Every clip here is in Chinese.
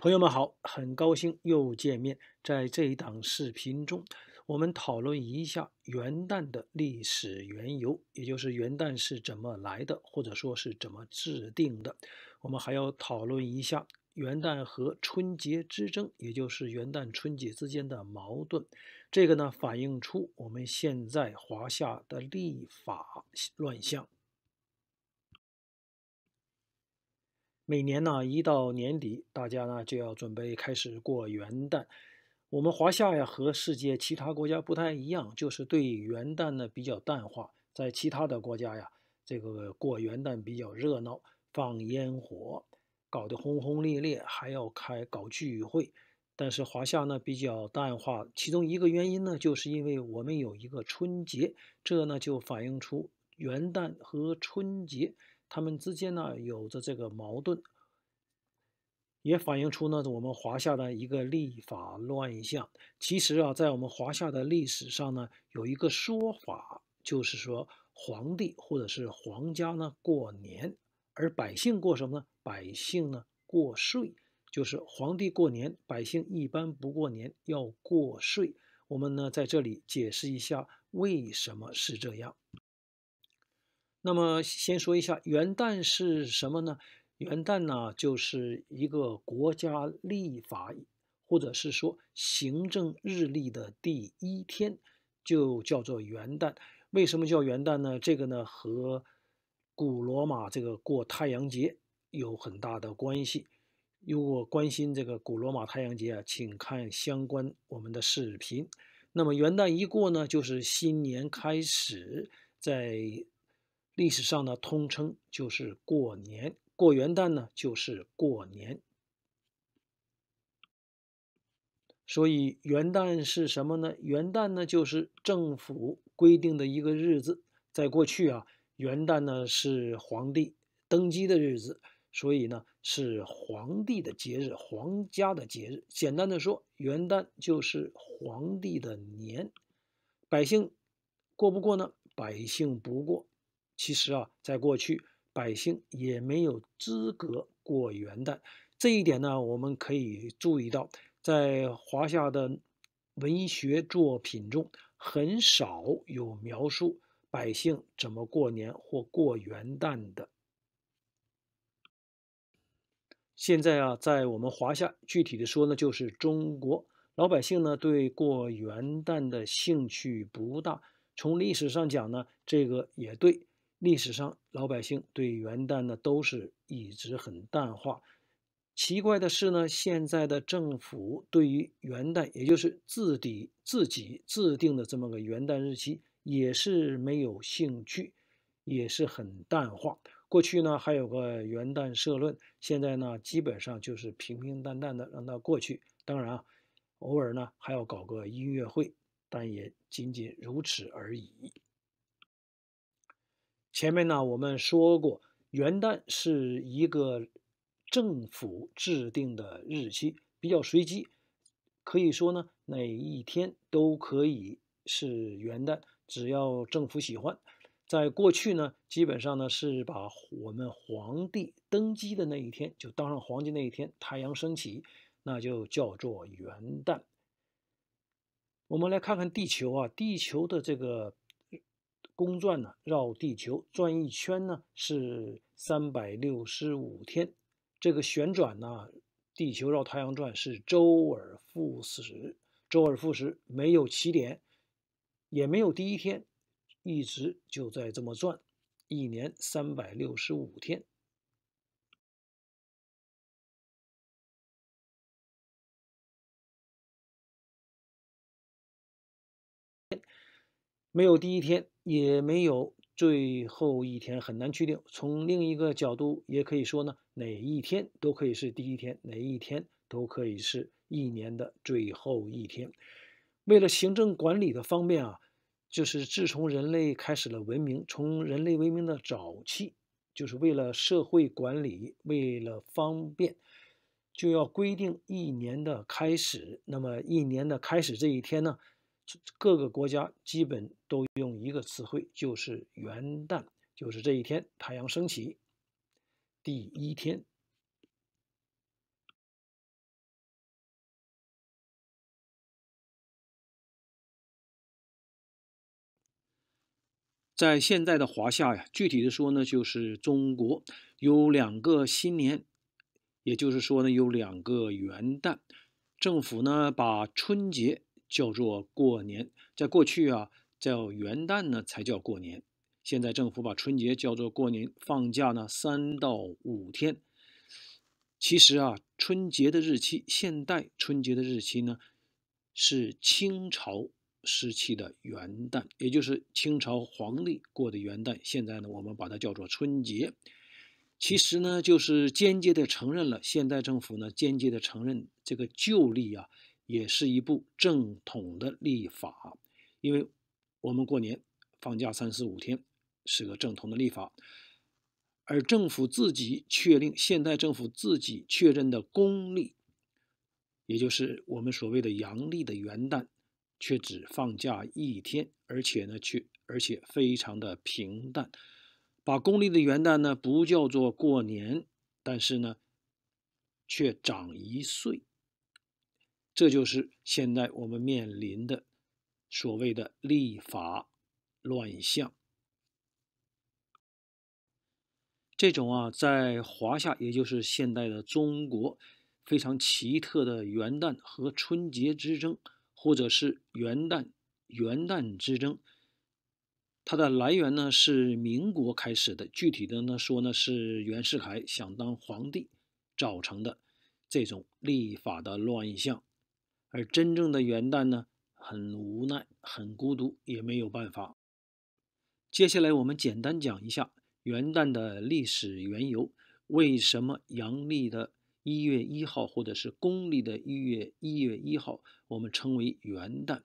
朋友们好，很高兴又见面。在这一档视频中，我们讨论一下元旦的历史缘由，也就是元旦是怎么来的，或者说是怎么制定的。我们还要讨论一下元旦和春节之争，也就是元旦、春节之间的矛盾。这个呢，反映出我们现在华夏的立法乱象。每年呢，一到年底，大家呢就要准备开始过元旦。我们华夏呀和世界其他国家不太一样，就是对元旦呢比较淡化。在其他的国家呀，这个过元旦比较热闹，放烟火，搞得轰轰烈烈，还要开搞聚会。但是华夏呢比较淡化，其中一个原因呢，就是因为我们有一个春节，这呢就反映出元旦和春节。他们之间呢有着这个矛盾，也反映出呢我们华夏的一个立法乱象。其实啊，在我们华夏的历史上呢，有一个说法，就是说皇帝或者是皇家呢过年，而百姓过什么呢？百姓呢过税，就是皇帝过年，百姓一般不过年，要过税。我们呢在这里解释一下为什么是这样。那么先说一下元旦是什么呢？元旦呢，就是一个国家立法或者是说行政日历的第一天，就叫做元旦。为什么叫元旦呢？这个呢和古罗马这个过太阳节有很大的关系。如果关心这个古罗马太阳节啊，请看相关我们的视频。那么元旦一过呢，就是新年开始在。历史上呢，通称就是过年，过元旦呢就是过年。所以元旦是什么呢？元旦呢就是政府规定的一个日子。在过去啊，元旦呢是皇帝登基的日子，所以呢是皇帝的节日，皇家的节日。简单的说，元旦就是皇帝的年，百姓过不过呢？百姓不过。其实啊，在过去，百姓也没有资格过元旦。这一点呢，我们可以注意到，在华夏的文学作品中，很少有描述百姓怎么过年或过元旦的。现在啊，在我们华夏，具体的说呢，就是中国老百姓呢，对过元旦的兴趣不大。从历史上讲呢，这个也对。历史上，老百姓对元旦呢都是一直很淡化。奇怪的是呢，现在的政府对于元旦，也就是自己自己制定的这么个元旦日期，也是没有兴趣，也是很淡化。过去呢还有个元旦社论，现在呢基本上就是平平淡淡的让它过去。当然啊，偶尔呢还要搞个音乐会，但也仅仅如此而已。前面呢，我们说过，元旦是一个政府制定的日期，比较随机，可以说呢，哪一天都可以是元旦，只要政府喜欢。在过去呢，基本上呢是把我们皇帝登基的那一天，就当上皇帝那一天，太阳升起，那就叫做元旦。我们来看看地球啊，地球的这个。公转呢，绕地球转一圈呢是三百六十五天。这个旋转呢，地球绕太阳转是周而复始，周而复始没有起点，也没有第一天，一直就在这么转，一年三百六十五天。没有第一天，也没有最后一天，很难确定。从另一个角度，也可以说呢，哪一天都可以是第一天，哪一天都可以是一年的最后一天。为了行政管理的方便啊，就是自从人类开始了文明，从人类文明的早期，就是为了社会管理，为了方便，就要规定一年的开始。那么一年的开始这一天呢？各个国家基本都用一个词汇，就是元旦，就是这一天太阳升起第一天。在现在的华夏呀，具体的说呢，就是中国有两个新年，也就是说呢，有两个元旦。政府呢，把春节。叫做过年，在过去啊叫元旦呢才叫过年。现在政府把春节叫做过年，放假呢三到五天。其实啊，春节的日期，现代春节的日期呢，是清朝时期的元旦，也就是清朝皇帝过的元旦。现在呢，我们把它叫做春节。其实呢，就是间接的承认了，现代政府呢间接的承认这个旧历啊。也是一部正统的历法，因为我们过年放假三四五天是个正统的历法，而政府自己确定，现代政府自己确认的公历，也就是我们所谓的阳历的元旦，却只放假一天，而且呢却而且非常的平淡，把公历的元旦呢不叫做过年，但是呢却长一岁。这就是现在我们面临的所谓的立法乱象。这种啊，在华夏，也就是现代的中国，非常奇特的元旦和春节之争，或者是元旦元旦之争，它的来源呢是民国开始的，具体的呢说呢是袁世凯想当皇帝造成的这种立法的乱象。而真正的元旦呢，很无奈，很孤独，也没有办法。接下来我们简单讲一下元旦的历史缘由：为什么阳历的一月一号，或者是公历的一月一月一号，我们称为元旦？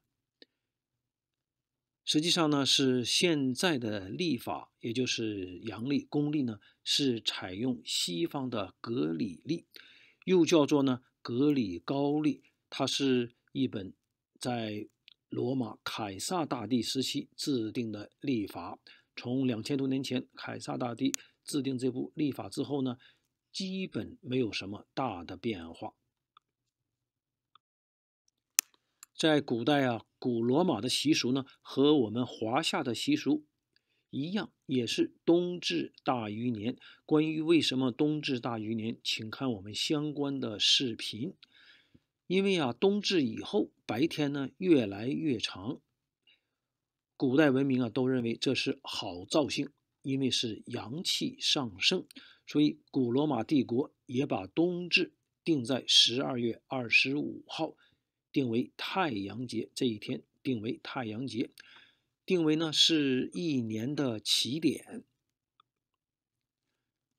实际上呢，是现在的历法，也就是阳历、公历呢，是采用西方的格里历，又叫做呢格里高历。它是一本在罗马凯撒大帝时期制定的历法，从两千多年前凯撒大帝制定这部历法之后呢，基本没有什么大的变化。在古代啊，古罗马的习俗呢和我们华夏的习俗一样，也是冬至大于年。关于为什么冬至大于年，请看我们相关的视频。因为啊，冬至以后白天呢越来越长，古代文明啊都认为这是好兆性，因为是阳气上升，所以古罗马帝国也把冬至定在十二月二十五号，定为太阳节，这一天定为太阳节，定为呢是一年的起点。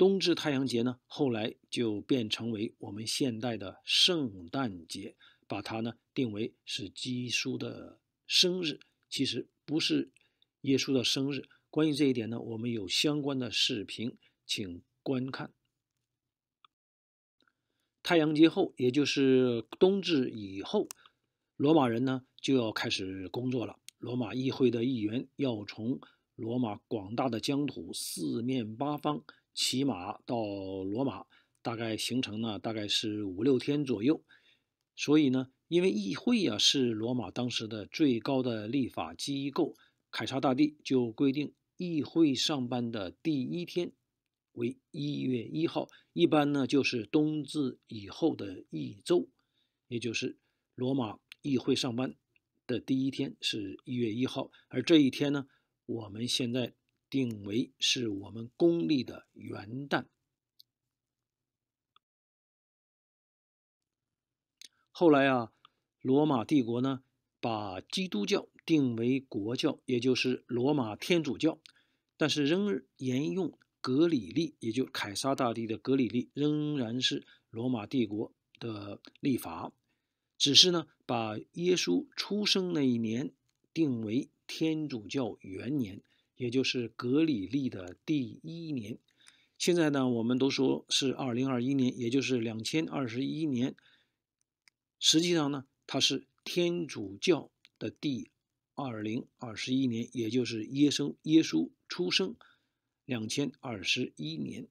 冬至太阳节呢，后来就变成为我们现代的圣诞节，把它呢定为是基督的生日，其实不是耶稣的生日。关于这一点呢，我们有相关的视频，请观看。太阳节后，也就是冬至以后，罗马人呢就要开始工作了。罗马议会的议员要从罗马广大的疆土四面八方。骑马到罗马，大概行程呢，大概是五六天左右。所以呢，因为议会啊是罗马当时的最高的立法机构，凯撒大帝就规定议会上班的第一天为一月一号，一般呢就是冬至以后的一周，也就是罗马议会上班的第一天是一月一号。而这一天呢，我们现在。定为是我们公历的元旦。后来啊，罗马帝国呢把基督教定为国教，也就是罗马天主教，但是仍沿用格里历，也就凯撒大帝的格里历，仍然是罗马帝国的历法，只是呢把耶稣出生那一年定为天主教元年。也就是格里历的第一年，现在呢，我们都说是二零二一年，也就是两千二十一年。实际上呢，它是天主教的第二零二十一年，也就是耶稣耶稣出生两千二十一年。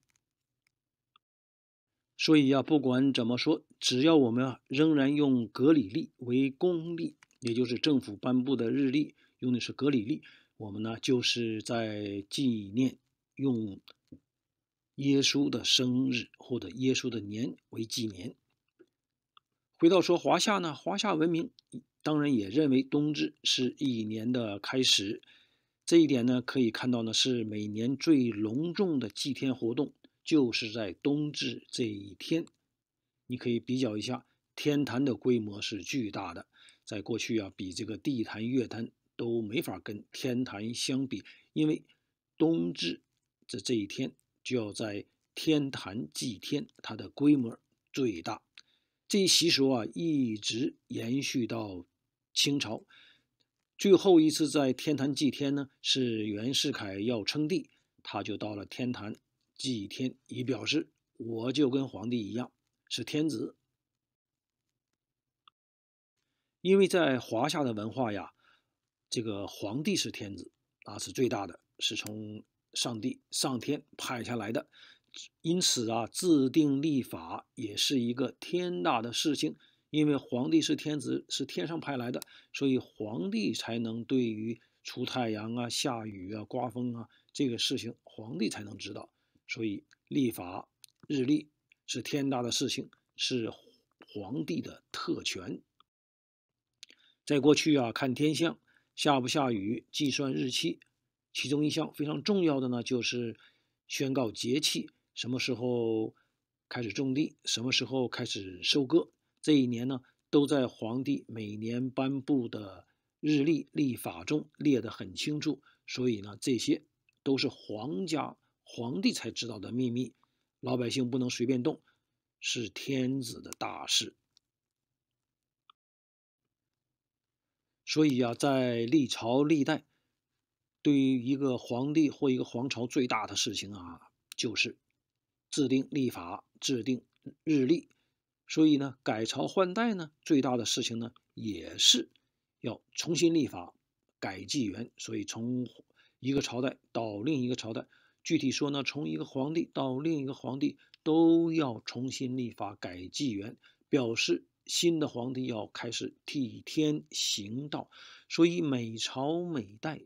所以呀，不管怎么说，只要我们啊，仍然用格里历为公历，也就是政府颁布的日历，用的是格里历。我们呢，就是在纪念用耶稣的生日或者耶稣的年为纪念。回到说华夏呢，华夏文明当然也认为冬至是一年的开始。这一点呢，可以看到呢，是每年最隆重的祭天活动，就是在冬至这一天。你可以比较一下，天坛的规模是巨大的，在过去啊，比这个地坛、月坛。都没法跟天坛相比，因为冬至这这一天就要在天坛祭天，它的规模最大。这一习俗啊，一直延续到清朝。最后一次在天坛祭天呢，是袁世凯要称帝，他就到了天坛祭天，以表示我就跟皇帝一样是天子。因为在华夏的文化呀。这个皇帝是天子啊，是最大的，是从上帝上天派下来的。因此啊，制定立法也是一个天大的事情。因为皇帝是天子，是天上派来的，所以皇帝才能对于出太阳啊、下雨啊、刮风啊这个事情，皇帝才能知道。所以，立法日历是天大的事情，是皇帝的特权。在过去啊，看天象。下不下雨，计算日期，其中一项非常重要的呢，就是宣告节气，什么时候开始种地，什么时候开始收割，这一年呢，都在皇帝每年颁布的日历历法中列得很清楚。所以呢，这些都是皇家皇帝才知道的秘密，老百姓不能随便动，是天子的大事。所以呀，在历朝历代，对于一个皇帝或一个皇朝最大的事情啊，就是制定历法、制定日历。所以呢，改朝换代呢，最大的事情呢，也是要重新立法、改纪元。所以，从一个朝代到另一个朝代，具体说呢，从一个皇帝到另一个皇帝，都要重新立法、改纪元，表示。新的皇帝要开始替天行道，所以每朝每代，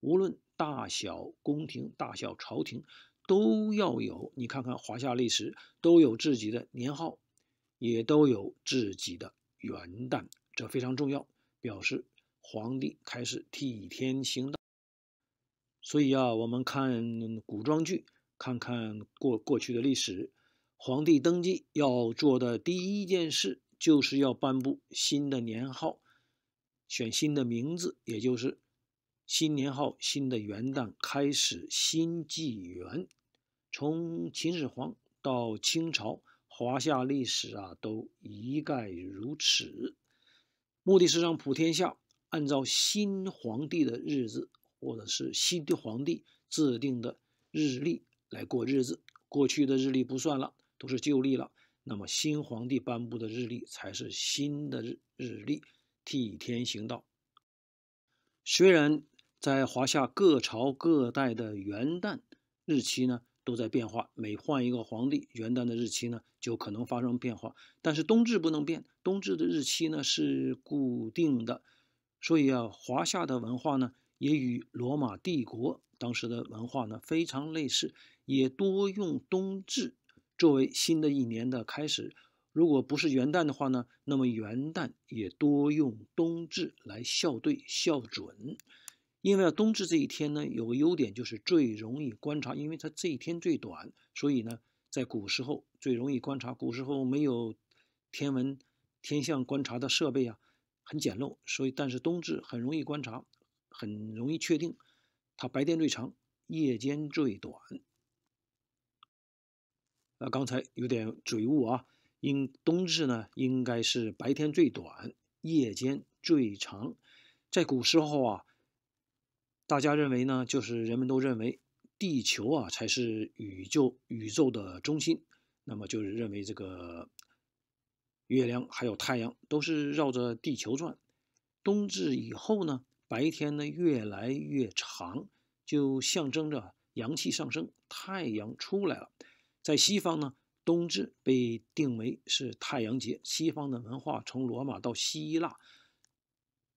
无论大小宫廷、大小朝廷，都要有。你看看华夏历史，都有自己的年号，也都有自己的元旦，这非常重要，表示皇帝开始替天行道。所以啊，我们看古装剧，看看过过去的历史，皇帝登基要做的第一件事。就是要颁布新的年号，选新的名字，也就是新年号，新的元旦开始新纪元。从秦始皇到清朝，华夏历史啊都一概如此。目的是让普天下按照新皇帝的日子，或者是新皇帝制定的日历来过日子，过去的日历不算了，都是旧历了。那么新皇帝颁布的日历才是新的日日历，替天行道。虽然在华夏各朝各代的元旦日期呢都在变化，每换一个皇帝，元旦的日期呢就可能发生变化，但是冬至不能变，冬至的日期呢是固定的。所以啊，华夏的文化呢也与罗马帝国当时的文化呢非常类似，也多用冬至。作为新的一年的开始，如果不是元旦的话呢，那么元旦也多用冬至来校对校准，因为啊，冬至这一天呢，有个优点就是最容易观察，因为它这一天最短，所以呢，在古时候最容易观察。古时候没有天文天象观察的设备啊，很简陋，所以但是冬至很容易观察，很容易确定它白天最长，夜间最短。那刚才有点嘴误啊。因冬至呢，应该是白天最短，夜间最长。在古时候啊，大家认为呢，就是人们都认为地球啊才是宇宙宇宙的中心，那么就是认为这个月亮还有太阳都是绕着地球转。冬至以后呢，白天呢越来越长，就象征着阳气上升，太阳出来了。在西方呢，冬至被定为是太阳节。西方的文化从罗马到希腊，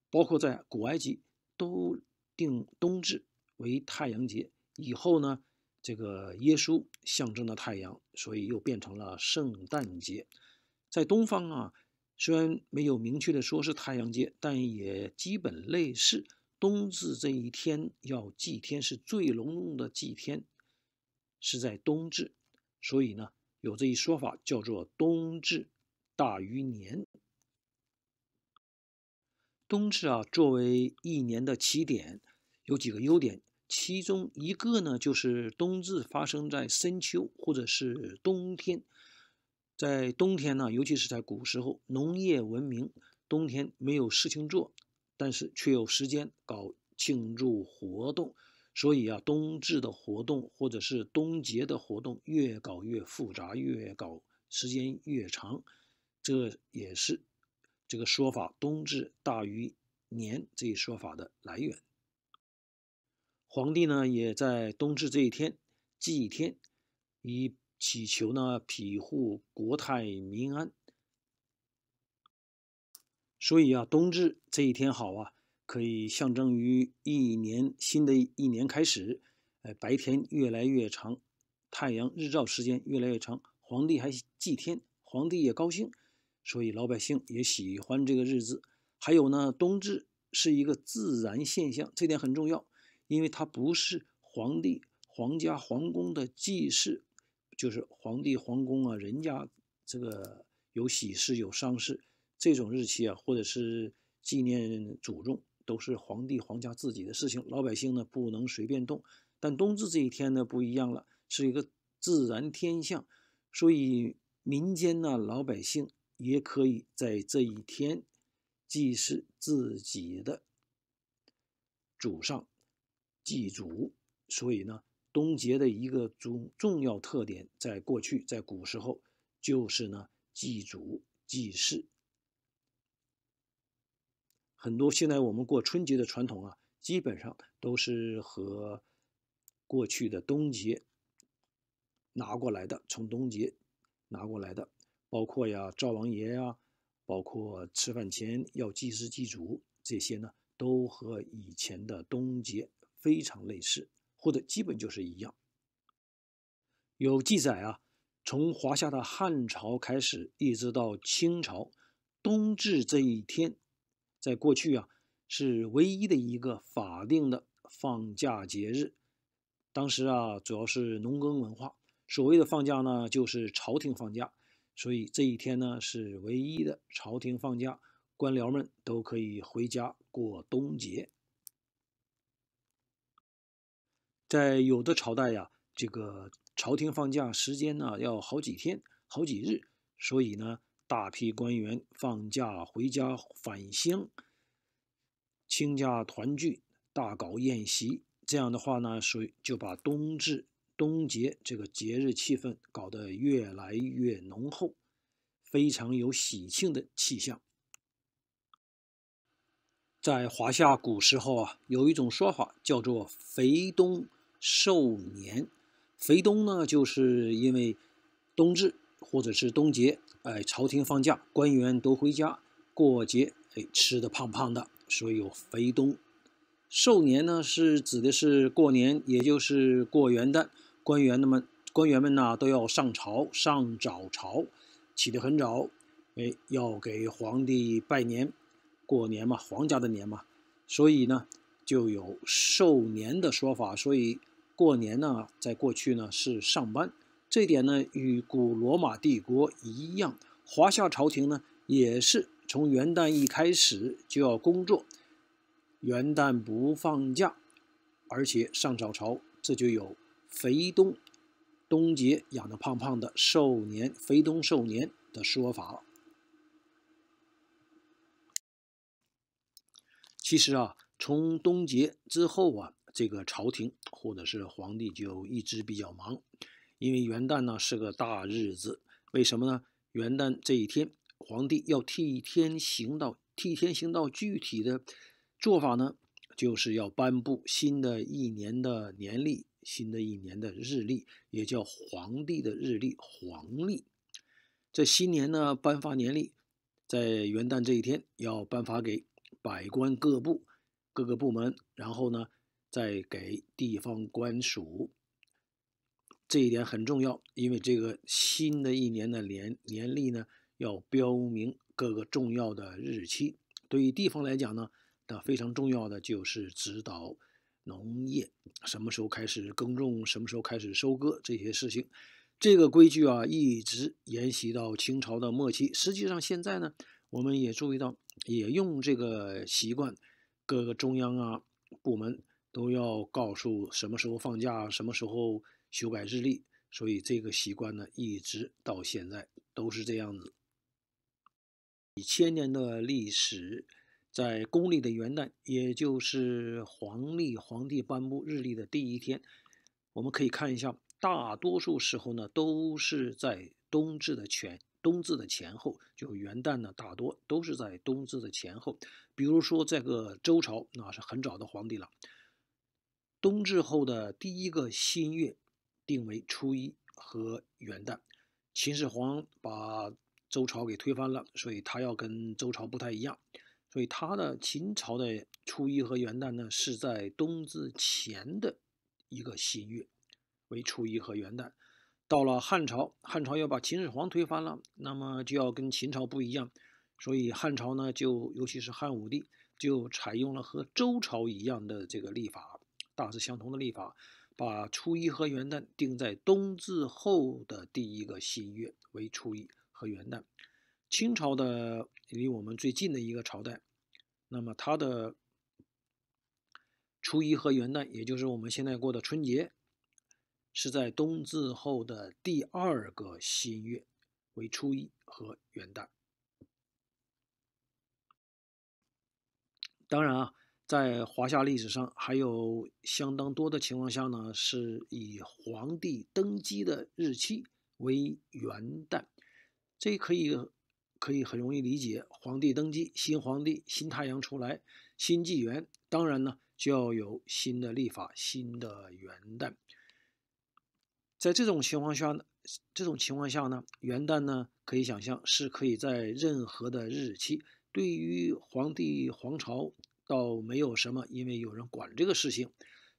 包括在古埃及，都定冬至为太阳节。以后呢，这个耶稣象征的太阳，所以又变成了圣诞节。在东方啊，虽然没有明确的说是太阳节，但也基本类似。冬至这一天要祭天，是最隆重的祭天，是在冬至。所以呢，有这一说法叫做“冬至大于年”。冬至啊，作为一年的起点，有几个优点。其中一个呢，就是冬至发生在深秋或者是冬天。在冬天呢，尤其是在古时候，农业文明，冬天没有事情做，但是却有时间搞庆祝活动。所以啊，冬至的活动或者是冬节的活动越搞越复杂，越搞时间越长，这也是这个说法“冬至大于年”这一说法的来源。皇帝呢也在冬至这一天祭天，以祈求呢庇护国泰民安。所以啊，冬至这一天好啊。可以象征于一年新的一年开始，哎，白天越来越长，太阳日照时间越来越长。皇帝还祭天，皇帝也高兴，所以老百姓也喜欢这个日子。还有呢，冬至是一个自然现象，这点很重要，因为它不是皇帝、皇家、皇宫的祭祀，就是皇帝、皇宫啊，人家这个有喜事、有丧事这种日期啊，或者是纪念祖宗。都是皇帝、皇家自己的事情，老百姓呢不能随便动。但冬至这一天呢不一样了，是一个自然天象，所以民间呢老百姓也可以在这一天祭祀自己的祖上、祭祖。所以呢，冬节的一个重重要特点，在过去，在古时候就是呢祭祖、祭祀。很多现在我们过春节的传统啊，基本上都是和过去的冬节拿过来的，从冬节拿过来的，包括呀灶王爷啊，包括吃饭前要祭司祭祖这些呢，都和以前的冬节非常类似，或者基本就是一样。有记载啊，从华夏的汉朝开始，一直到清朝，冬至这一天。在过去啊，是唯一的一个法定的放假节日。当时啊，主要是农耕文化，所谓的放假呢，就是朝廷放假，所以这一天呢是唯一的朝廷放假，官僚们都可以回家过冬节。在有的朝代呀，这个朝廷放假时间呢要好几天、好几日，所以呢。大批官员放假回家返乡，亲家团聚，大搞宴席。这样的话呢，所以就把冬至、冬节这个节日气氛搞得越来越浓厚，非常有喜庆的气象。在华夏古时候啊，有一种说法叫做“肥冬瘦年”，肥冬呢，就是因为冬至或者是冬节。哎，朝廷放假，官员都回家过节。哎，吃的胖胖的，所以有肥冬。寿年呢，是指的是过年，也就是过元旦。官员那么官员们呢，都要上朝，上早朝，起得很早。哎，要给皇帝拜年。过年嘛，皇家的年嘛，所以呢，就有寿年的说法。所以过年呢，在过去呢是上班。这点呢，与古罗马帝国一样，华夏朝廷呢也是从元旦一开始就要工作，元旦不放假，而且上早朝，这就有“肥冬，冬节养的胖胖的，瘦年肥冬瘦年”的说法了。其实啊，从冬节之后啊，这个朝廷或者是皇帝就一直比较忙。因为元旦呢是个大日子，为什么呢？元旦这一天，皇帝要替天行道。替天行道具体的做法呢，就是要颁布新的一年的年历，新的一年的日历，也叫皇帝的日历，黄历。这新年呢，颁发年历，在元旦这一天要颁发给百官各部、各个部门，然后呢，再给地方官署。这一点很重要，因为这个新的一年的年年历呢，要标明各个重要的日期。对于地方来讲呢，那非常重要的就是指导农业，什么时候开始耕种，什么时候开始收割这些事情。这个规矩啊，一直沿袭到清朝的末期。实际上，现在呢，我们也注意到，也用这个习惯，各个中央啊部门都要告诉什么时候放假，什么时候。修改日历，所以这个习惯呢，一直到现在都是这样子。几千年的历史，在公历的元旦，也就是黄历皇帝颁布日历的第一天，我们可以看一下，大多数时候呢，都是在冬至的前冬至的前后，就元旦呢，大多都是在冬至的前后。比如说这个周朝，那是很早的皇帝了，冬至后的第一个新月。定为初一和元旦。秦始皇把周朝给推翻了，所以他要跟周朝不太一样。所以他的秦朝的初一和元旦呢，是在冬至前的一个新月为初一和元旦。到了汉朝，汉朝要把秦始皇推翻了，那么就要跟秦朝不一样。所以汉朝呢，就尤其是汉武帝，就采用了和周朝一样的这个历法，大致相同的历法。把初一和元旦定在冬至后的第一个新月为初一和元旦。清朝的离我们最近的一个朝代，那么它的初一和元旦，也就是我们现在过的春节，是在冬至后的第二个新月为初一和元旦。当然啊。在华夏历史上，还有相当多的情况下呢，是以皇帝登基的日期为元旦。这可以可以很容易理解，皇帝登基，新皇帝、新太阳出来，新纪元，当然呢就要有新的历法、新的元旦。在这种情况下呢，这种情况下呢，元旦呢可以想象是可以在任何的日期。对于皇帝皇朝。倒没有什么，因为有人管这个事情，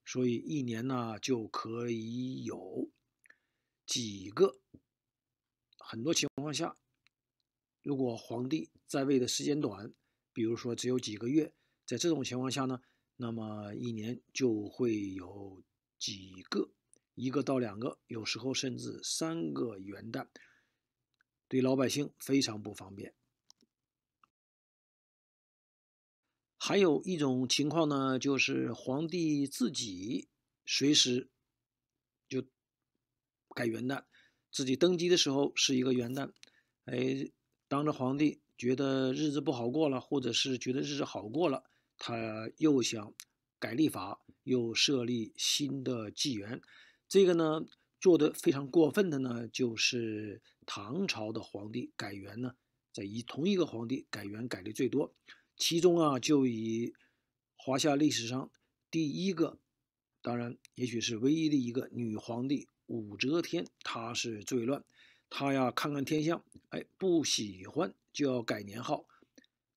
所以一年呢就可以有几个。很多情况下，如果皇帝在位的时间短，比如说只有几个月，在这种情况下呢，那么一年就会有几个，一个到两个，有时候甚至三个元旦，对老百姓非常不方便。还有一种情况呢，就是皇帝自己随时就改元旦，自己登基的时候是一个元旦，哎，当着皇帝觉得日子不好过了，或者是觉得日子好过了，他又想改历法，又设立新的纪元。这个呢，做的非常过分的呢，就是唐朝的皇帝改元呢，在一同一个皇帝改元改的最多。其中啊，就以华夏历史上第一个，当然也许是唯一的一个女皇帝武则天，她是最乱。她呀，看看天象，哎，不喜欢就要改年号。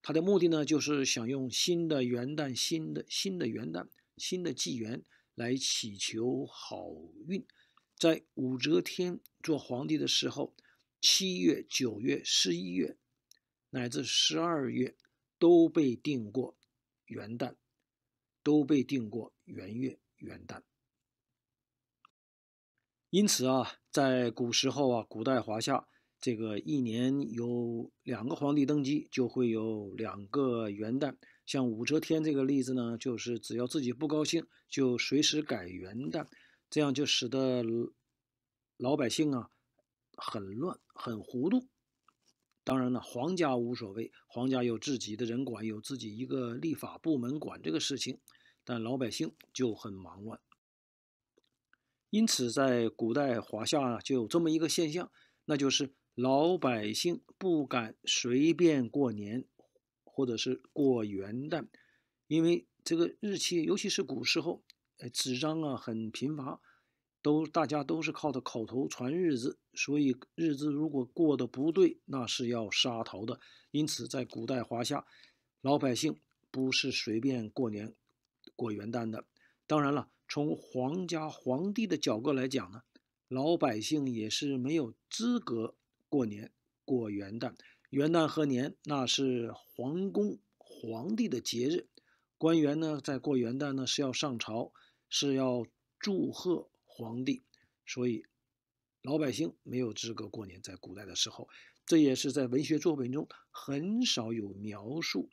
她的目的呢，就是想用新的元旦、新的新的元旦、新的纪元来祈求好运。在武则天做皇帝的时候，七月、九月、十一月，乃至十二月。都被定过元旦，都被定过元月元旦。因此啊，在古时候啊，古代华夏这个一年有两个皇帝登基，就会有两个元旦。像武则天这个例子呢，就是只要自己不高兴，就随时改元旦，这样就使得老百姓啊很乱，很糊涂。当然了，皇家无所谓，皇家有自己的人管，有自己一个立法部门管这个事情，但老百姓就很忙乱。因此，在古代华夏就有这么一个现象，那就是老百姓不敢随便过年，或者是过元旦，因为这个日期，尤其是古时候，呃，纸张啊很贫乏。都大家都是靠的口头传日子，所以日子如果过得不对，那是要杀头的。因此，在古代华夏，老百姓不是随便过年、过元旦的。当然了，从皇家皇帝的角度来讲呢，老百姓也是没有资格过年、过元旦。元旦和年，那是皇宫皇帝的节日，官员呢在过元旦呢是要上朝，是要祝贺。皇帝，所以老百姓没有资格过年。在古代的时候，这也是在文学作品中很少有描述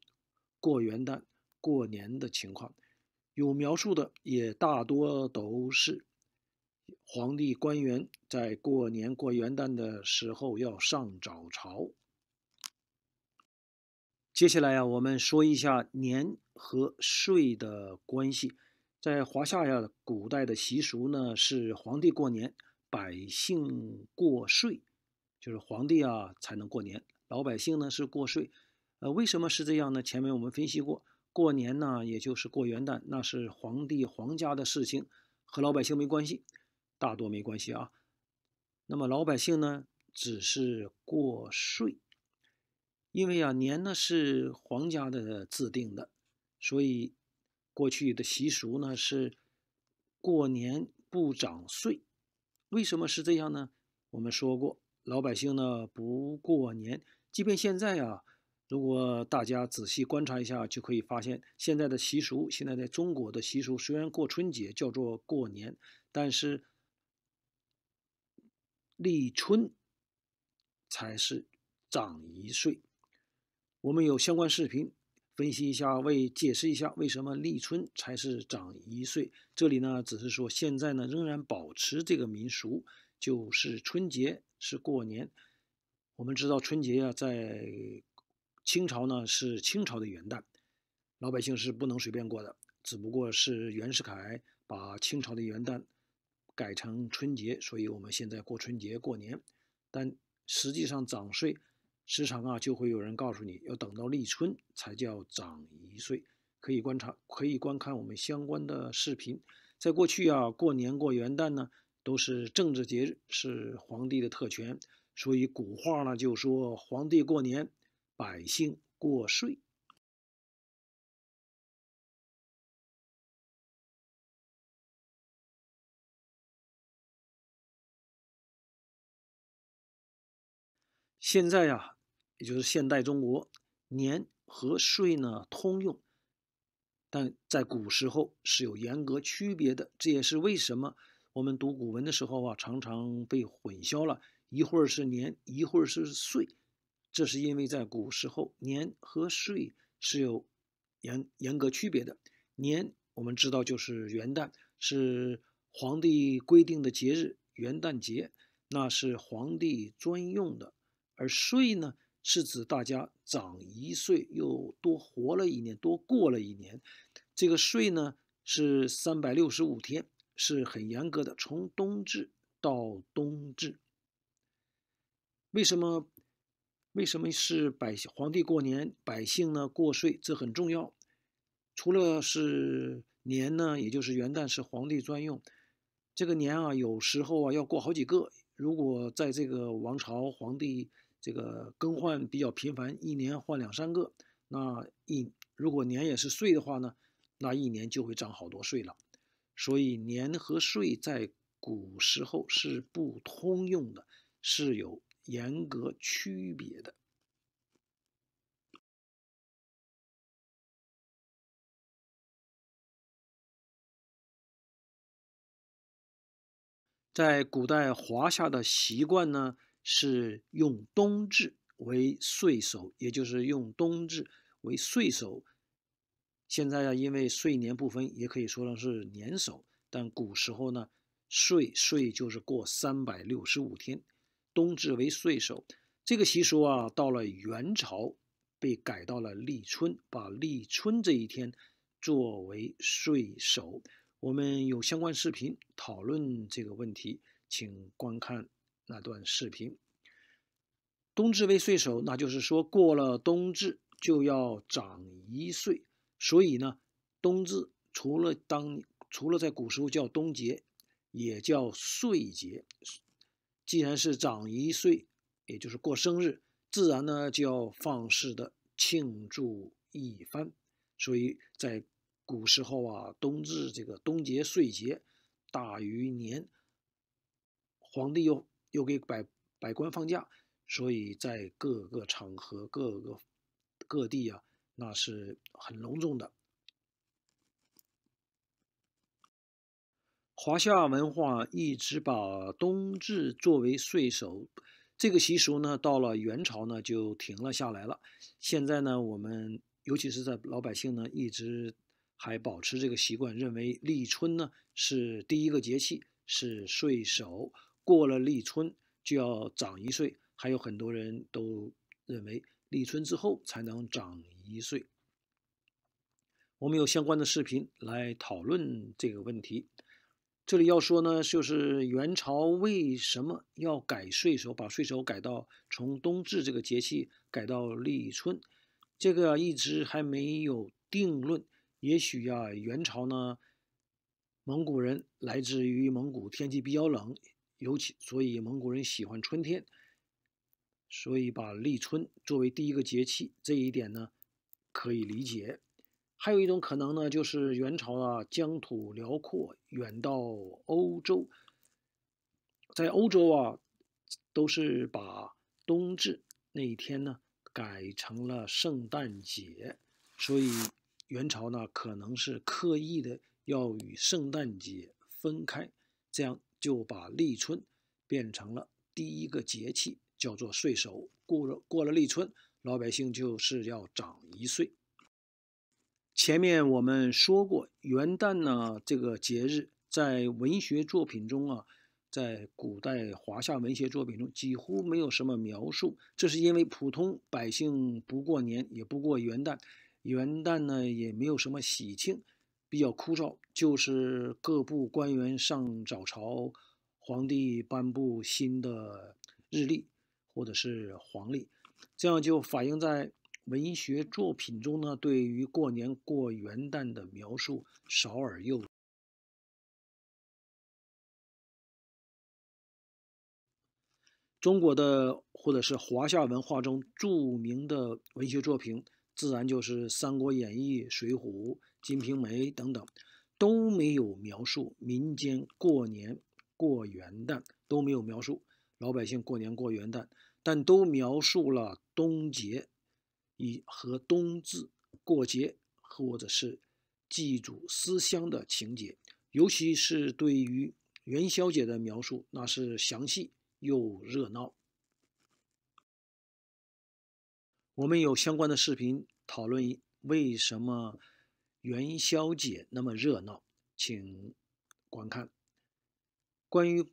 过元旦、过年的情况。有描述的，也大多都是皇帝官员在过年过元旦的时候要上早朝。接下来啊，我们说一下年和税的关系。在华夏呀，古代的习俗呢是皇帝过年，百姓过税，就是皇帝啊才能过年，老百姓呢是过税。呃，为什么是这样呢？前面我们分析过，过年呢也就是过元旦，那是皇帝皇家的事情，和老百姓没关系，大多没关系啊。那么老百姓呢，只是过税，因为啊，年呢是皇家的制定的，所以。过去的习俗呢是过年不长岁，为什么是这样呢？我们说过，老百姓呢不过年。即便现在啊，如果大家仔细观察一下，就可以发现现在的习俗，现在在中国的习俗虽然过春节叫做过年，但是立春才是长一岁。我们有相关视频。分析一下，为解释一下为什么立春才是长一岁。这里呢，只是说现在呢仍然保持这个民俗，就是春节是过年。我们知道春节呀，在清朝呢是清朝的元旦，老百姓是不能随便过的。只不过是袁世凯把清朝的元旦改成春节，所以我们现在过春节过年，但实际上长岁。时常啊，就会有人告诉你要等到立春才叫长一岁。可以观察，可以观看我们相关的视频。在过去啊，过年过元旦呢，都是政治节日，是皇帝的特权。所以古话呢就说：“皇帝过年，百姓过岁。”现在呀。也就是现代中国，年和税呢通用，但在古时候是有严格区别的。这也是为什么我们读古文的时候啊，常常被混淆了，一会儿是年，一会儿是税。这是因为在古时候，年和税是有严严格区别的。年我们知道就是元旦，是皇帝规定的节日，元旦节那是皇帝专用的，而税呢？是指大家长一岁又多活了一年，多过了一年。这个岁呢是三百六十五天，是很严格的，从冬至到冬至。为什么？为什么是百皇帝过年，百姓呢过岁？这很重要。除了是年呢，也就是元旦是皇帝专用。这个年啊，有时候啊要过好几个。如果在这个王朝，皇帝。这个更换比较频繁，一年换两三个。那一如果年也是岁的话呢，那一年就会长好多税了。所以年和税在古时候是不通用的，是有严格区别的。在古代华夏的习惯呢。是用冬至为岁首，也就是用冬至为岁首。现在啊，因为岁年不分，也可以说是年首。但古时候呢，岁岁就是过三百六十五天，冬至为岁首。这个习俗啊，到了元朝被改到了立春，把立春这一天作为岁首。我们有相关视频讨论这个问题，请观看。那段视频，冬至为岁首，那就是说过了冬至就要长一岁。所以呢，冬至除了当除了在古时候叫冬节，也叫岁节。既然是长一岁，也就是过生日，自然呢就要放肆的庆祝一番。所以在古时候啊，冬至这个冬节、岁节大于年，皇帝又。又给百百官放假，所以在各个场合、各个各地啊，那是很隆重的。华夏文化一直把冬至作为岁首，这个习俗呢，到了元朝呢就停了下来了。现在呢，我们尤其是在老百姓呢，一直还保持这个习惯，认为立春呢是第一个节气，是岁首。过了立春就要长一岁，还有很多人都认为立春之后才能长一岁。我们有相关的视频来讨论这个问题。这里要说呢，就是元朝为什么要改岁首，把岁首改到从冬至这个节气改到立春，这个一直还没有定论。也许呀，元朝呢，蒙古人来自于蒙古，天气比较冷。尤其，所以蒙古人喜欢春天，所以把立春作为第一个节气，这一点呢可以理解。还有一种可能呢，就是元朝啊疆土辽阔，远到欧洲，在欧洲啊都是把冬至那一天呢改成了圣诞节，所以元朝呢可能是刻意的要与圣诞节分开，这样。就把立春变成了第一个节气，叫做岁首。过了过了立春，老百姓就是要长一岁。前面我们说过，元旦呢这个节日在文学作品中啊，在古代华夏文学作品中几乎没有什么描述，这是因为普通百姓不过年，也不过元旦，元旦呢也没有什么喜庆。比较枯燥，就是各部官员上早朝，皇帝颁布新的日历或者是黄历，这样就反映在文学作品中呢。对于过年过元旦的描述少而又。中国的或者是华夏文化中著名的文学作品，自然就是《三国演义》《水浒》。《金瓶梅》等等都没有描述民间过年过元旦都没有描述老百姓过年过元旦，但都描述了冬节以和冬至过节或者是祭祖思乡的情节，尤其是对于元宵节的描述，那是详细又热闹。我们有相关的视频讨论为什么。元宵节那么热闹，请观看关于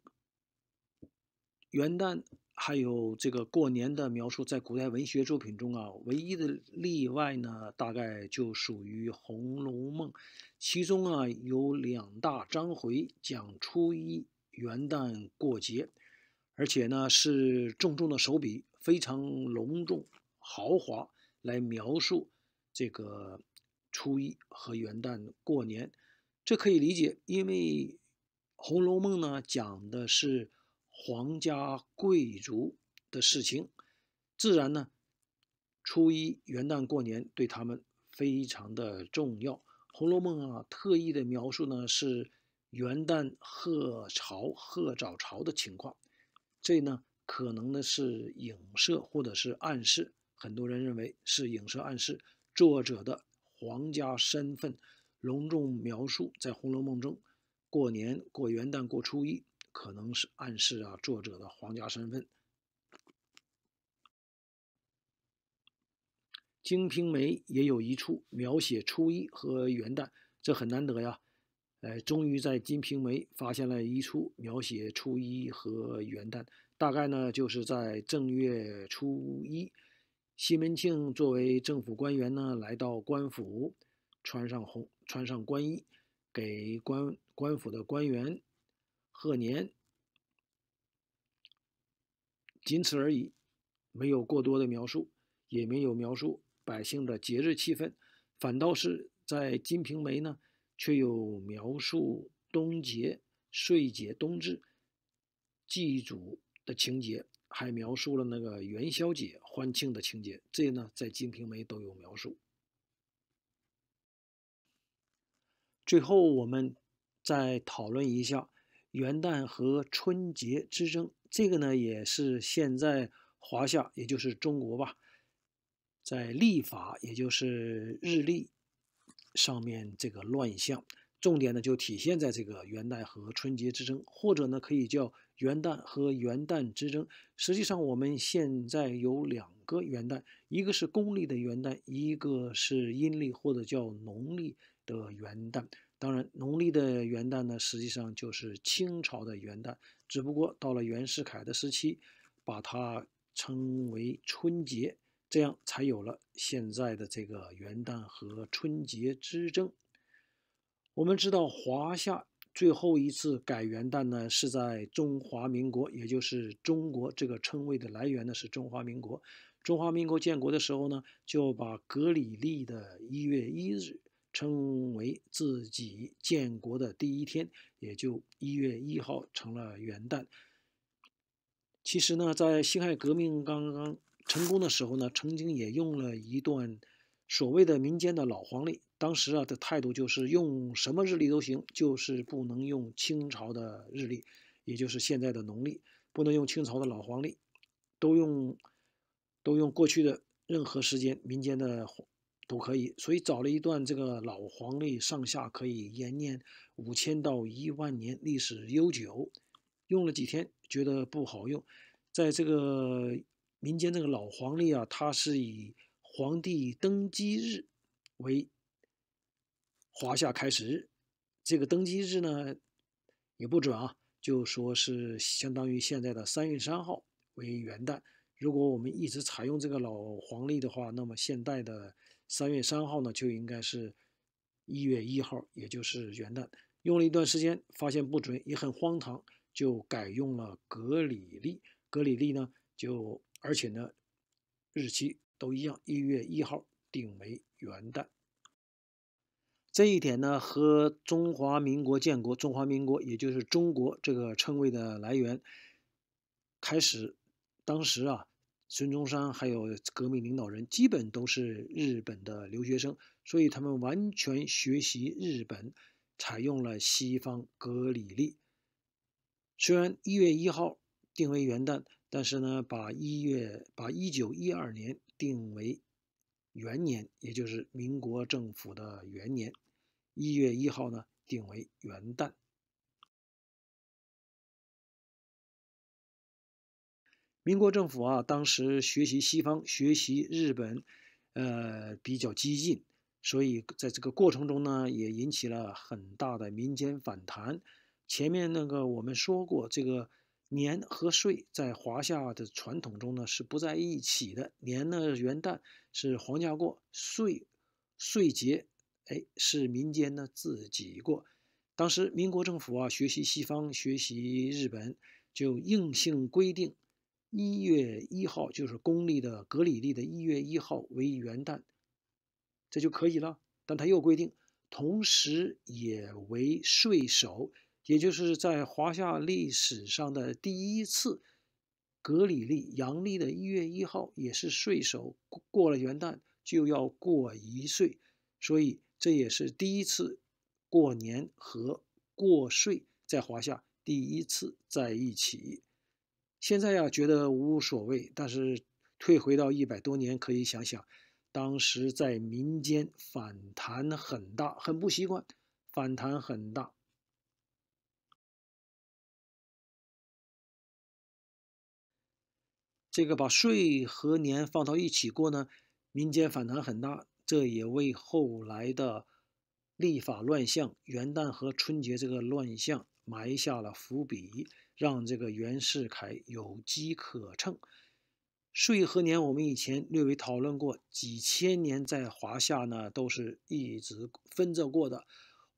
元旦还有这个过年的描述，在古代文学作品中啊，唯一的例外呢，大概就属于《红楼梦》，其中啊有两大章回讲初一元旦过节，而且呢是重重的手笔，非常隆重豪华来描述这个。初一和元旦过年，这可以理解，因为《红楼梦》呢讲的是皇家贵族的事情，自然呢初一元旦过年对他们非常的重要。《红楼梦》啊特意的描述呢是元旦贺朝贺早朝的情况，这呢可能呢是影射或者是暗示，很多人认为是影射暗示作者的。皇家身份，隆重描述在《红楼梦》中，过年、过元旦、过初一，可能是暗示啊作者的皇家身份。《金瓶梅》也有一处描写初一和元旦，这很难得呀！哎，终于在《金瓶梅》发现了一处描写初一和元旦，大概呢就是在正月初一。西门庆作为政府官员呢，来到官府，穿上红穿上官衣，给官官府的官员贺年，仅此而已，没有过多的描述，也没有描述百姓的节日气氛，反倒是在《金瓶梅》呢，却有描述冬节、岁节、冬至祭祖的情节。还描述了那个元宵节欢庆的情节，这呢在《金瓶梅》都有描述。最后，我们再讨论一下元旦和春节之争，这个呢也是现在华夏，也就是中国吧，在历法，也就是日历上面这个乱象。重点呢，就体现在这个元旦和春节之争，或者呢，可以叫元旦和元旦之争。实际上，我们现在有两个元旦，一个是公历的元旦，一个是阴历或者叫农历的元旦。当然，农历的元旦呢，实际上就是清朝的元旦，只不过到了袁世凯的时期，把它称为春节，这样才有了现在的这个元旦和春节之争。我们知道，华夏最后一次改元旦呢，是在中华民国，也就是中国这个称谓的来源呢，是中华民国。中华民国建国的时候呢，就把格里历的一月一日称为自己建国的第一天，也就一月一号成了元旦。其实呢，在辛亥革命刚刚成功的时候呢，曾经也用了一段所谓的民间的老黄历。当时啊，的态度就是用什么日历都行，就是不能用清朝的日历，也就是现在的农历，不能用清朝的老黄历，都用，都用过去的任何时间，民间的都可以。所以找了一段这个老黄历，上下可以延年五千到一万年，历史悠久。用了几天，觉得不好用。在这个民间这个老黄历啊，它是以皇帝登基日为。华夏开始日，这个登基日呢也不准啊，就说是相当于现在的三月三号为元旦。如果我们一直采用这个老黄历的话，那么现代的三月三号呢就应该是一月一号，也就是元旦。用了一段时间，发现不准，也很荒唐，就改用了格里历。格里历呢，就而且呢，日期都一样，一月一号定为元旦。这一点呢，和中华民国建国、中华民国也就是中国这个称谓的来源，开始，当时啊，孙中山还有革命领导人基本都是日本的留学生，所以他们完全学习日本，采用了西方格里历。虽然一月一号定为元旦，但是呢，把一月把一九一二年定为元年，也就是民国政府的元年。一月一号呢，定为元旦。民国政府啊，当时学习西方，学习日本，呃，比较激进，所以在这个过程中呢，也引起了很大的民间反弹。前面那个我们说过，这个年和岁在华夏的传统中呢，是不在一起的。年呢，元旦是皇家过，岁，岁节。哎，是民间呢自己过。当时民国政府啊，学习西方，学习日本，就硬性规定，一月一号就是公历的格里历的一月一号为元旦，这就可以了。但他又规定，同时也为岁首，也就是在华夏历史上的第一次格里历阳历的一月一号也是岁首。过了元旦就要过一岁，所以。这也是第一次过年和过税在华夏第一次在一起。现在呀觉得无所谓，但是退回到一百多年，可以想想当时在民间反弹很大，很不习惯，反弹很大。这个把税和年放到一起过呢，民间反弹很大。这也为后来的立法乱象、元旦和春节这个乱象埋下了伏笔，让这个袁世凯有机可乘。税和年，我们以前略微讨论过，几千年在华夏呢，都是一直分着过的。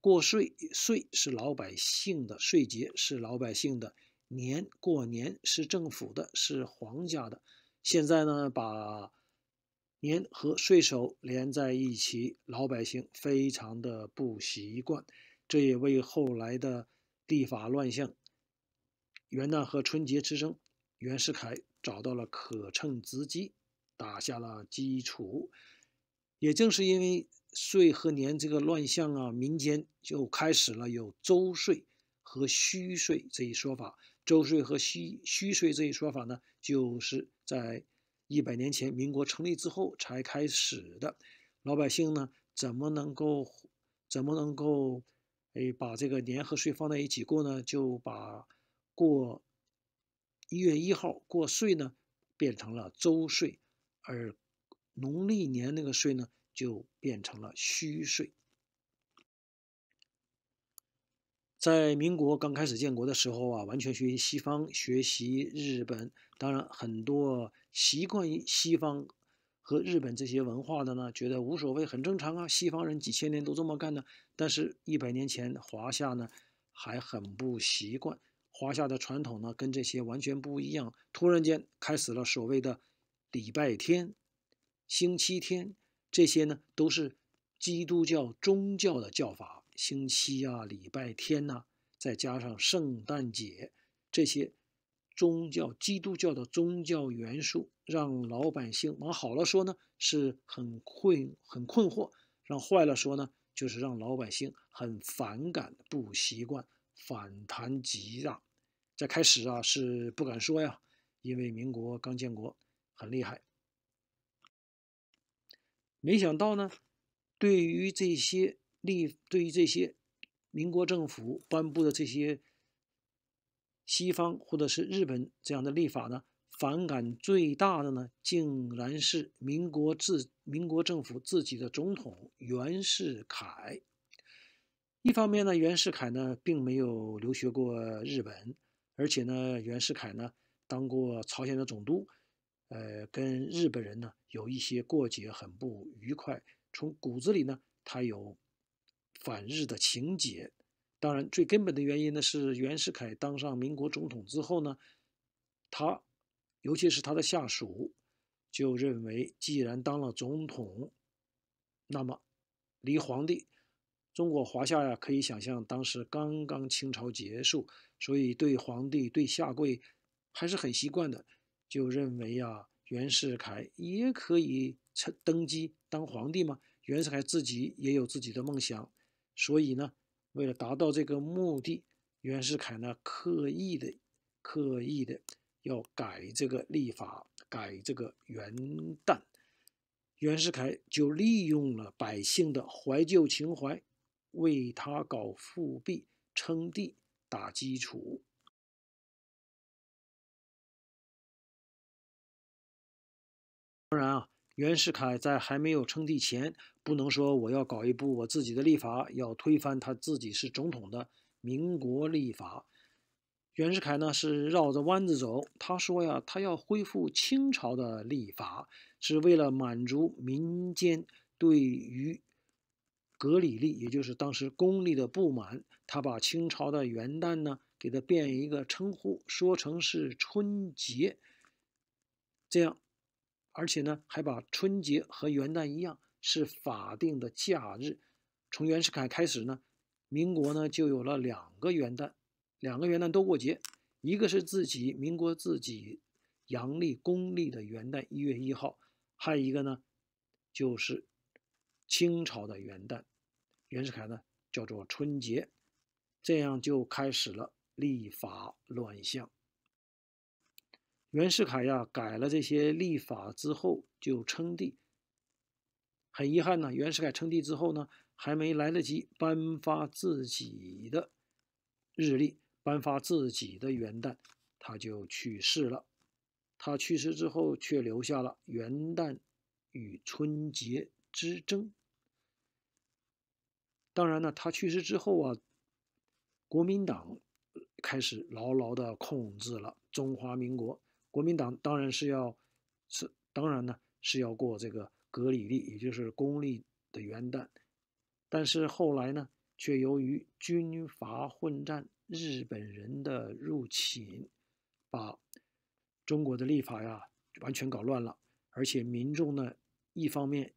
过税，税是老百姓的；税节是老百姓的；年，过年是政府的，是皇家的。现在呢，把。年和税收连在一起，老百姓非常的不习惯，这也为后来的立法乱象、元旦和春节之争，袁世凯找到了可乘之机，打下了基础。也正是因为税和年这个乱象啊，民间就开始了有周税和虚税这一说法。周税和虚虚税这一说法呢，就是在。一百年前，民国成立之后才开始的，老百姓呢，怎么能够，怎么能够，哎，把这个年和税放在一起过呢？就把过一月一号过税呢，变成了周税，而农历年那个税呢，就变成了虚税。在民国刚开始建国的时候啊，完全学习西方，学习日本。当然，很多习惯于西方和日本这些文化的呢，觉得无所谓，很正常啊。西方人几千年都这么干呢。但是，一百年前华夏呢，还很不习惯。华夏的传统呢，跟这些完全不一样。突然间开始了所谓的礼拜天、星期天，这些呢，都是基督教宗教的教法。星期啊，礼拜天呐，再加上圣诞节，这些宗教基督教的宗教元素，让老百姓往好了说呢，是很困很困惑；让坏了说呢，就是让老百姓很反感、不习惯，反弹极大。在开始啊，是不敢说呀，因为民国刚建国，很厉害。没想到呢，对于这些。立对于这些民国政府颁布的这些西方或者是日本这样的立法呢，反感最大的呢，竟然是民国自民国政府自己的总统袁世凯。一方面呢，袁世凯呢并没有留学过日本，而且呢，袁世凯呢当过朝鲜的总督，呃，跟日本人呢有一些过节，很不愉快。从骨子里呢，他有。反日的情节，当然最根本的原因呢是袁世凯当上民国总统之后呢，他，尤其是他的下属，就认为既然当了总统，那么，离皇帝，中国华夏呀可以想象，当时刚刚清朝结束，所以对皇帝对下跪还是很习惯的，就认为呀，袁世凯也可以成登基当皇帝嘛。袁世凯自己也有自己的梦想。所以呢，为了达到这个目的，袁世凯呢刻意的、刻意的要改这个历法，改这个元旦。袁世凯就利用了百姓的怀旧情怀，为他搞复辟称帝打基础。当然啊。袁世凯在还没有称帝前，不能说我要搞一部我自己的历法，要推翻他自己是总统的民国历法。袁世凯呢是绕着弯子走，他说呀，他要恢复清朝的历法，是为了满足民间对于格里历，也就是当时公历的不满。他把清朝的元旦呢，给他变一个称呼，说成是春节，这样。而且呢，还把春节和元旦一样是法定的假日。从袁世凯开始呢，民国呢就有了两个元旦，两个元旦都过节。一个是自己民国自己阳历公历的元旦一月一号，还有一个呢就是清朝的元旦，袁世凯呢叫做春节，这样就开始了历法乱象。袁世凯呀，改了这些立法之后就称帝。很遗憾呢，袁世凯称帝之后呢，还没来得及颁发自己的日历、颁发自己的元旦，他就去世了。他去世之后却留下了元旦与春节之争。当然呢，他去世之后啊，国民党开始牢牢的控制了中华民国。国民党当然是要，是当然呢是要过这个格里历，也就是公历的元旦，但是后来呢，却由于军阀混战、日本人的入侵，把中国的历法呀完全搞乱了。而且民众呢，一方面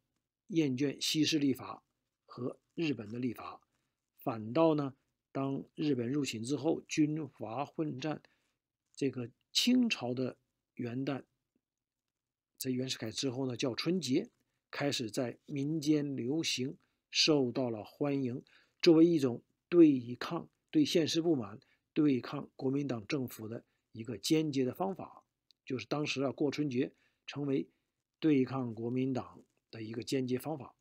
厌倦西式历法和日本的历法，反倒呢，当日本入侵之后，军阀混战，这个清朝的。元旦，在袁世凯之后呢，叫春节，开始在民间流行，受到了欢迎，作为一种对抗对现实不满、对抗国民党政府的一个间接的方法，就是当时啊过春节成为对抗国民党的一个间接方法。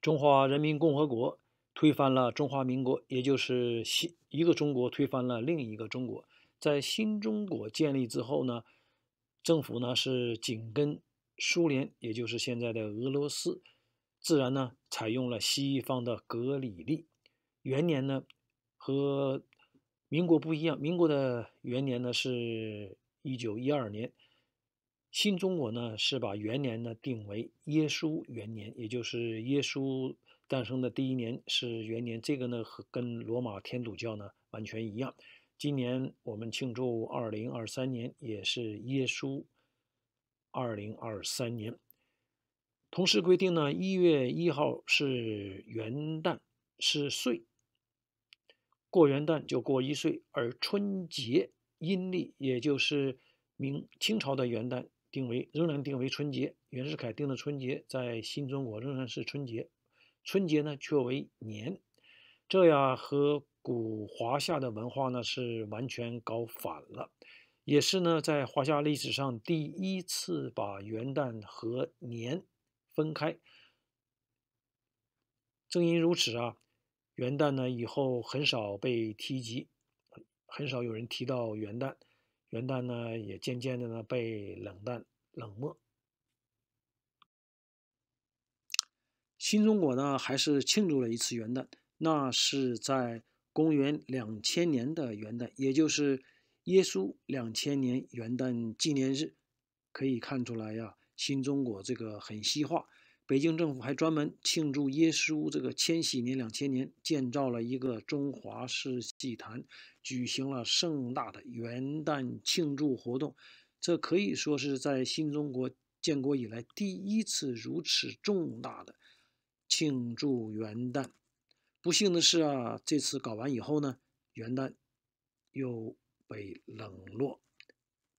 中华人民共和国推翻了中华民国，也就是西一个中国推翻了另一个中国。在新中国建立之后呢，政府呢是紧跟苏联，也就是现在的俄罗斯，自然呢采用了西方的格里历。元年呢和民国不一样，民国的元年呢是一九一二年，新中国呢是把元年呢定为耶稣元年，也就是耶稣诞生的第一年是元年，这个呢和跟罗马天主教呢完全一样。今年我们庆祝二零二三年，也是耶稣二零二三年。同时规定呢，一月一号是元旦，是岁。过元旦就过一岁，而春节（阴历）也就是明清朝的元旦，定为仍然定为春节。袁世凯定的春节在新中国仍然是春节，春节呢却为年，这样和。古华夏的文化呢是完全搞反了，也是呢在华夏历史上第一次把元旦和年分开。正因如此啊，元旦呢以后很少被提及，很少有人提到元旦，元旦呢也渐渐的呢被冷淡冷漠。新中国呢还是庆祝了一次元旦，那是在。公元两千年的元旦，也就是耶稣两千年元旦纪念日，可以看出来呀。新中国这个很西化，北京政府还专门庆祝耶稣这个千禧年两千年，建造了一个中华式祭坛，举行了盛大的元旦庆祝活动。这可以说是在新中国建国以来第一次如此重大的庆祝元旦。不幸的是啊，这次搞完以后呢，元旦又被冷落，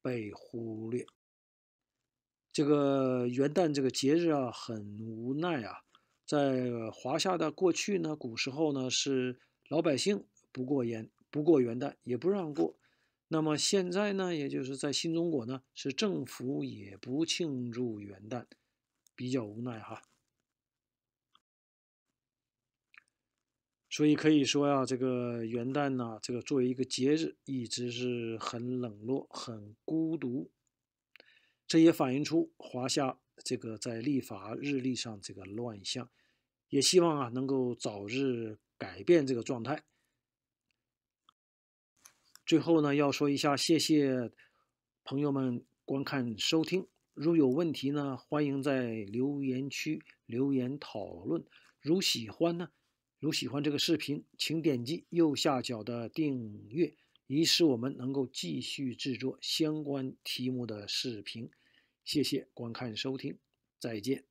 被忽略。这个元旦这个节日啊，很无奈啊。在华夏的过去呢，古时候呢是老百姓不过元不过元旦也不让过。那么现在呢，也就是在新中国呢，是政府也不庆祝元旦，比较无奈哈。所以可以说呀，这个元旦呢，这个作为一个节日，一直是很冷落、很孤独。这也反映出华夏这个在历法日历上这个乱象，也希望啊能够早日改变这个状态。最后呢，要说一下，谢谢朋友们观看、收听。如有问题呢，欢迎在留言区留言讨论。如喜欢呢。如喜欢这个视频，请点击右下角的订阅，以使我们能够继续制作相关题目的视频。谢谢观看收听，再见。